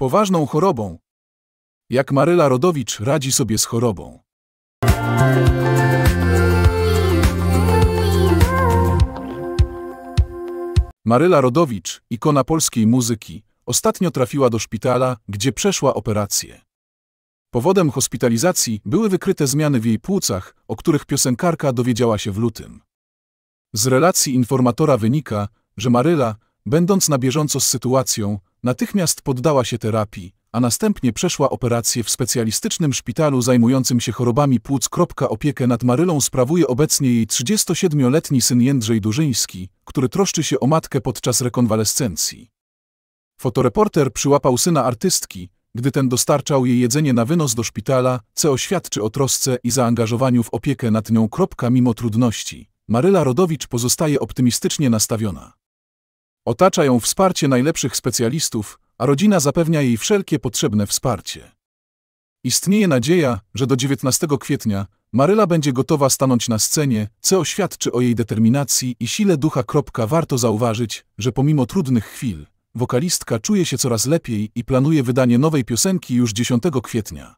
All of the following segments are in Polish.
poważną chorobą. Jak Maryla Rodowicz radzi sobie z chorobą. Maryla Rodowicz, ikona polskiej muzyki, ostatnio trafiła do szpitala, gdzie przeszła operację. Powodem hospitalizacji były wykryte zmiany w jej płucach, o których piosenkarka dowiedziała się w lutym. Z relacji informatora wynika, że Maryla, Będąc na bieżąco z sytuacją, natychmiast poddała się terapii, a następnie przeszła operację w specjalistycznym szpitalu zajmującym się chorobami płuc. Opiekę nad Marylą sprawuje obecnie jej 37-letni syn Jędrzej Dużyński, który troszczy się o matkę podczas rekonwalescencji. Fotoreporter przyłapał syna artystki, gdy ten dostarczał jej jedzenie na wynos do szpitala, co oświadczy o trosce i zaangażowaniu w opiekę nad nią. Mimo trudności, Maryla Rodowicz pozostaje optymistycznie nastawiona. Otacza ją wsparcie najlepszych specjalistów, a rodzina zapewnia jej wszelkie potrzebne wsparcie. Istnieje nadzieja, że do 19 kwietnia Maryla będzie gotowa stanąć na scenie, co świadczy o jej determinacji i sile ducha. Warto zauważyć, że pomimo trudnych chwil, wokalistka czuje się coraz lepiej i planuje wydanie nowej piosenki już 10 kwietnia.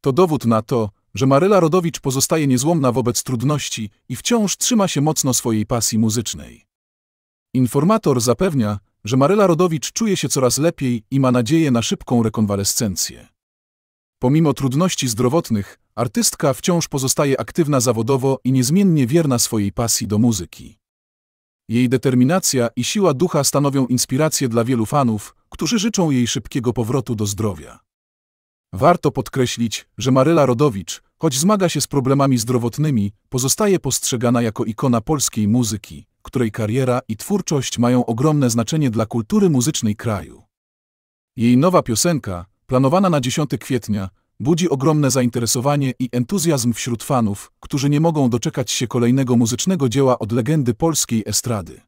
To dowód na to, że Maryla Rodowicz pozostaje niezłomna wobec trudności i wciąż trzyma się mocno swojej pasji muzycznej. Informator zapewnia, że Maryla Rodowicz czuje się coraz lepiej i ma nadzieję na szybką rekonwalescencję. Pomimo trudności zdrowotnych, artystka wciąż pozostaje aktywna zawodowo i niezmiennie wierna swojej pasji do muzyki. Jej determinacja i siła ducha stanowią inspirację dla wielu fanów, którzy życzą jej szybkiego powrotu do zdrowia. Warto podkreślić, że Maryla Rodowicz, choć zmaga się z problemami zdrowotnymi, pozostaje postrzegana jako ikona polskiej muzyki, której kariera i twórczość mają ogromne znaczenie dla kultury muzycznej kraju. Jej nowa piosenka, planowana na 10 kwietnia, budzi ogromne zainteresowanie i entuzjazm wśród fanów, którzy nie mogą doczekać się kolejnego muzycznego dzieła od legendy polskiej estrady.